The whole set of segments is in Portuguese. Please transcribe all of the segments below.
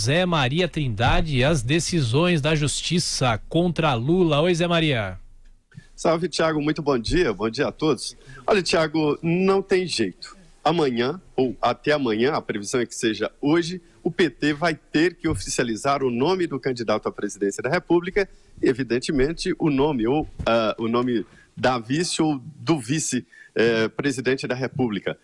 José Maria Trindade e as decisões da justiça contra Lula. Oi, Zé Maria. Salve, Tiago. Muito bom dia. Bom dia a todos. Olha, Tiago, não tem jeito. Amanhã, ou até amanhã, a previsão é que seja hoje, o PT vai ter que oficializar o nome do candidato à presidência da República, evidentemente, o nome ou uh, o nome da vice ou do vice-presidente eh, da República.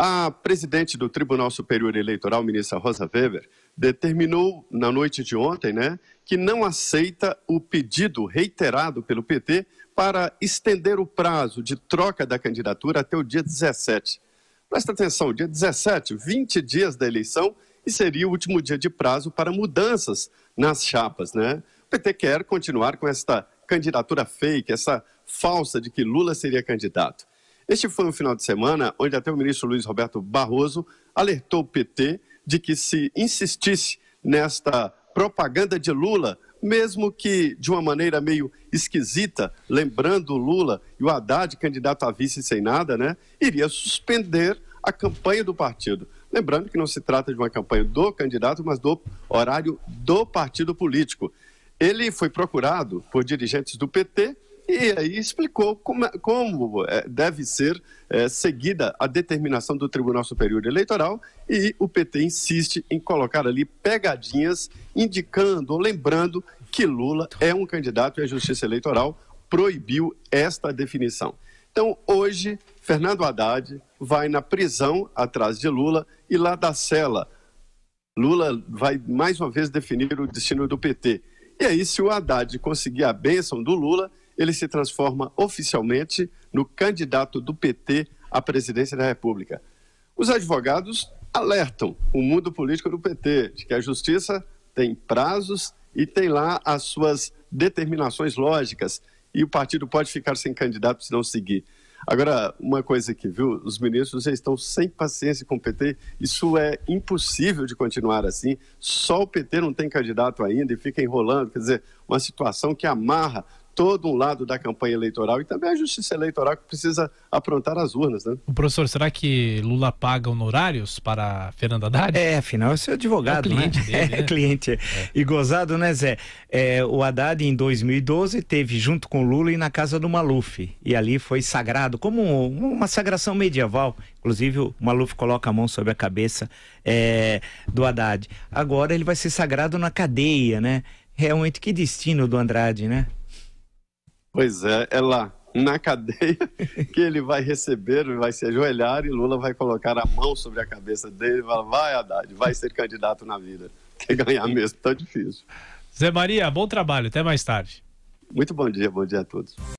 A presidente do Tribunal Superior Eleitoral, ministra Rosa Weber, determinou na noite de ontem, né, que não aceita o pedido reiterado pelo PT para estender o prazo de troca da candidatura até o dia 17. Presta atenção, dia 17, 20 dias da eleição e seria o último dia de prazo para mudanças nas chapas, né? O PT quer continuar com esta candidatura fake, essa falsa de que Lula seria candidato. Este foi um final de semana onde até o ministro Luiz Roberto Barroso alertou o PT de que se insistisse nesta propaganda de Lula, mesmo que de uma maneira meio esquisita, lembrando Lula e o Haddad, candidato a vice sem nada, né, iria suspender a campanha do partido. Lembrando que não se trata de uma campanha do candidato, mas do horário do partido político. Ele foi procurado por dirigentes do PT e aí explicou como, é, como é, deve ser é, seguida a determinação do Tribunal Superior Eleitoral e o PT insiste em colocar ali pegadinhas indicando ou lembrando que Lula é um candidato e a Justiça Eleitoral proibiu esta definição. Então, hoje, Fernando Haddad vai na prisão atrás de Lula e lá da cela, Lula vai mais uma vez definir o destino do PT. E aí, se o Haddad conseguir a bênção do Lula, ele se transforma oficialmente no candidato do PT à presidência da República. Os advogados alertam o mundo político do PT de que a justiça tem prazos e tem lá as suas determinações lógicas e o partido pode ficar sem candidato se não seguir. Agora, uma coisa que viu? Os ministros já estão sem paciência com o PT. Isso é impossível de continuar assim. Só o PT não tem candidato ainda e fica enrolando. Quer dizer, uma situação que amarra todo um lado da campanha eleitoral e também a justiça eleitoral que precisa aprontar as urnas, né? O professor, será que Lula paga honorários para Fernando Haddad? É, afinal, é seu advogado, é né? cliente né? Dele, é, né? cliente. É. E gozado, né, Zé? É, o Haddad, em 2012, teve junto com Lula e na casa do Maluf. E ali foi sagrado, como uma sagração medieval. Inclusive, o Maluf coloca a mão sobre a cabeça é, do Haddad. Agora ele vai ser sagrado na cadeia, né? Realmente, que destino do Andrade, né? Pois é, é lá, na cadeia, que ele vai receber, vai se ajoelhar e Lula vai colocar a mão sobre a cabeça dele e falar: vai, Haddad, vai ser candidato na vida. Quer ganhar mesmo, tá difícil. Zé Maria, bom trabalho, até mais tarde. Muito bom dia, bom dia a todos.